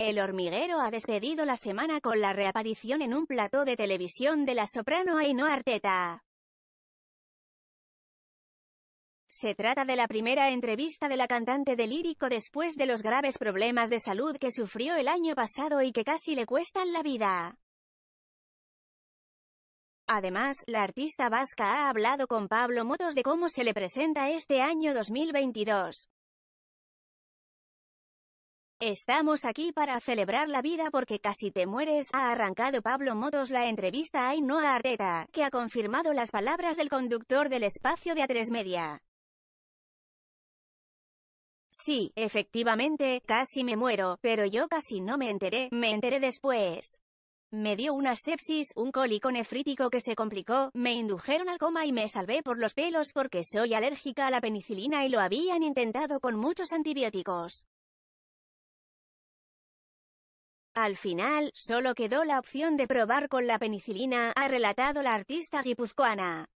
El hormiguero ha despedido la semana con la reaparición en un plató de televisión de la soprano Ainhoa Arteta. Se trata de la primera entrevista de la cantante de lírico después de los graves problemas de salud que sufrió el año pasado y que casi le cuestan la vida. Además, la artista vasca ha hablado con Pablo Motos de cómo se le presenta este año 2022. Estamos aquí para celebrar la vida porque casi te mueres, ha arrancado Pablo Motos la entrevista a Ainhoa Arteta, que ha confirmado las palabras del conductor del espacio de A3 Media. Sí, efectivamente, casi me muero, pero yo casi no me enteré, me enteré después. Me dio una sepsis, un cólico nefrítico que se complicó, me indujeron al coma y me salvé por los pelos porque soy alérgica a la penicilina y lo habían intentado con muchos antibióticos. Al final, solo quedó la opción de probar con la penicilina, ha relatado la artista guipuzcoana.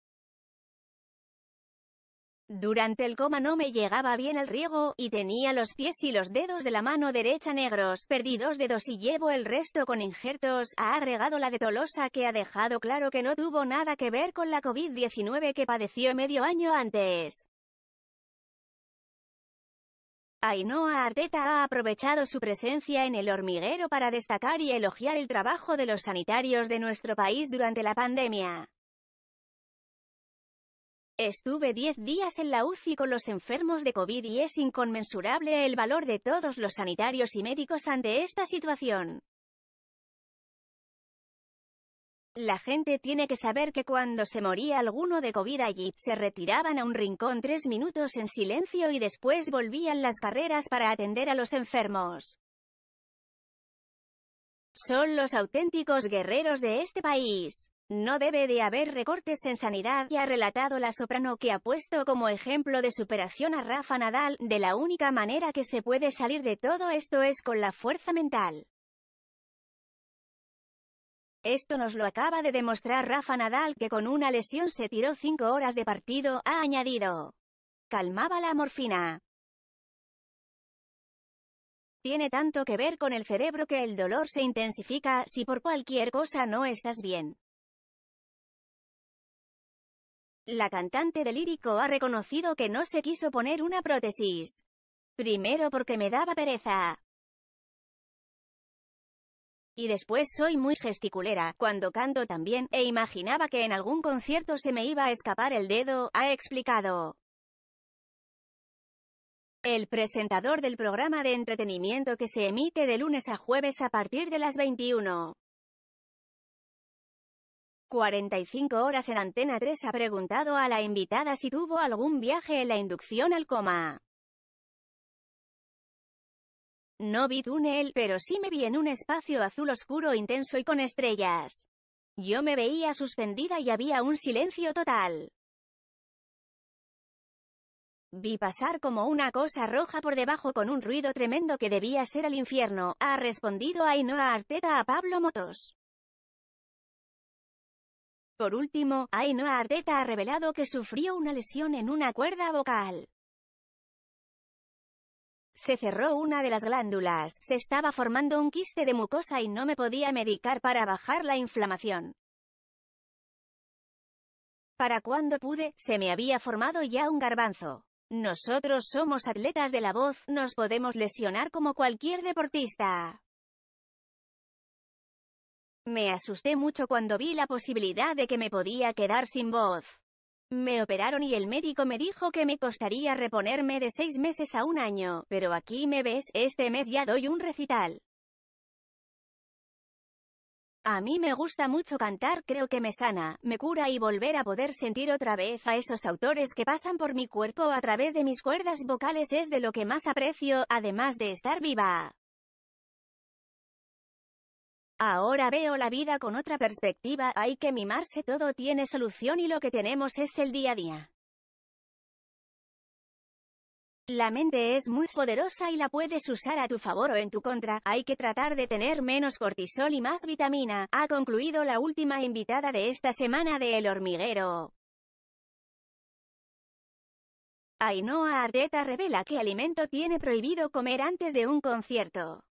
Durante el coma no me llegaba bien el riego, y tenía los pies y los dedos de la mano derecha negros, perdí dos dedos y llevo el resto con injertos, ha agregado la de Tolosa que ha dejado claro que no tuvo nada que ver con la COVID-19 que padeció medio año antes. Ainhoa Arteta ha aprovechado su presencia en el hormiguero para destacar y elogiar el trabajo de los sanitarios de nuestro país durante la pandemia. Estuve 10 días en la UCI con los enfermos de COVID y es inconmensurable el valor de todos los sanitarios y médicos ante esta situación. La gente tiene que saber que cuando se moría alguno de COVID allí, se retiraban a un rincón tres minutos en silencio y después volvían las carreras para atender a los enfermos. Son los auténticos guerreros de este país. No debe de haber recortes en sanidad, y ha relatado la soprano que ha puesto como ejemplo de superación a Rafa Nadal, de la única manera que se puede salir de todo esto es con la fuerza mental. Esto nos lo acaba de demostrar Rafa Nadal que con una lesión se tiró cinco horas de partido, ha añadido. Calmaba la morfina. Tiene tanto que ver con el cerebro que el dolor se intensifica si por cualquier cosa no estás bien. La cantante de lírico ha reconocido que no se quiso poner una prótesis. Primero porque me daba pereza. Y después soy muy gesticulera, cuando canto también, e imaginaba que en algún concierto se me iba a escapar el dedo, ha explicado. El presentador del programa de entretenimiento que se emite de lunes a jueves a partir de las 21. 45 horas en Antena 3 ha preguntado a la invitada si tuvo algún viaje en la inducción al coma. No vi túnel, pero sí me vi en un espacio azul oscuro intenso y con estrellas. Yo me veía suspendida y había un silencio total. Vi pasar como una cosa roja por debajo con un ruido tremendo que debía ser el infierno, ha respondido Ainhoa Arteta a Pablo Motos. Por último, Ainhoa Arteta ha revelado que sufrió una lesión en una cuerda vocal. Se cerró una de las glándulas, se estaba formando un quiste de mucosa y no me podía medicar para bajar la inflamación. Para cuando pude, se me había formado ya un garbanzo. Nosotros somos atletas de la voz, nos podemos lesionar como cualquier deportista. Me asusté mucho cuando vi la posibilidad de que me podía quedar sin voz. Me operaron y el médico me dijo que me costaría reponerme de seis meses a un año, pero aquí me ves, este mes ya doy un recital. A mí me gusta mucho cantar, creo que me sana, me cura y volver a poder sentir otra vez a esos autores que pasan por mi cuerpo a través de mis cuerdas vocales es de lo que más aprecio, además de estar viva. Ahora veo la vida con otra perspectiva, hay que mimarse, todo tiene solución y lo que tenemos es el día a día. La mente es muy poderosa y la puedes usar a tu favor o en tu contra, hay que tratar de tener menos cortisol y más vitamina, ha concluido la última invitada de esta semana de El Hormiguero. Ainhoa Ardeta revela qué alimento tiene prohibido comer antes de un concierto.